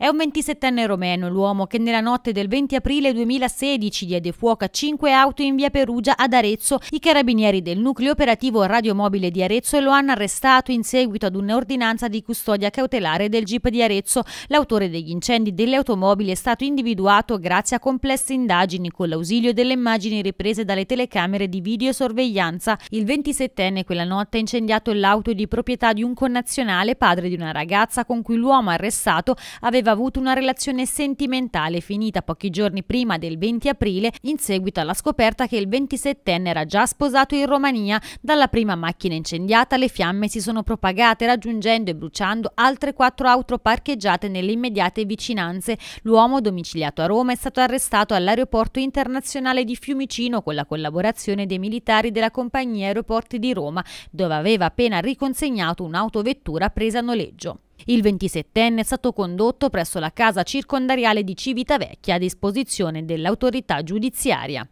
È un 27enne romeno l'uomo che nella notte del 20 aprile 2016 diede fuoco a 5 auto in via Perugia ad Arezzo. I carabinieri del nucleo operativo radiomobile di Arezzo lo hanno arrestato in seguito ad un'ordinanza di custodia cautelare del GIP di Arezzo. L'autore degli incendi delle automobili è stato individuato grazie a complesse indagini con l'ausilio delle immagini riprese dalle telecamere di videosorveglianza. Il 27enne quella notte ha incendiato l'auto di proprietà di un connazionale, padre di una ragazza con cui l'uomo arrestato aveva aveva avuto una relazione sentimentale finita pochi giorni prima del 20 aprile in seguito alla scoperta che il 27enne era già sposato in Romania. Dalla prima macchina incendiata le fiamme si sono propagate raggiungendo e bruciando altre quattro auto parcheggiate nelle immediate vicinanze. L'uomo domiciliato a Roma è stato arrestato all'aeroporto internazionale di Fiumicino con la collaborazione dei militari della compagnia Aeroporti di Roma dove aveva appena riconsegnato un'autovettura presa a noleggio. Il 27enne è stato condotto presso la casa circondariale di Civitavecchia a disposizione dell'autorità giudiziaria.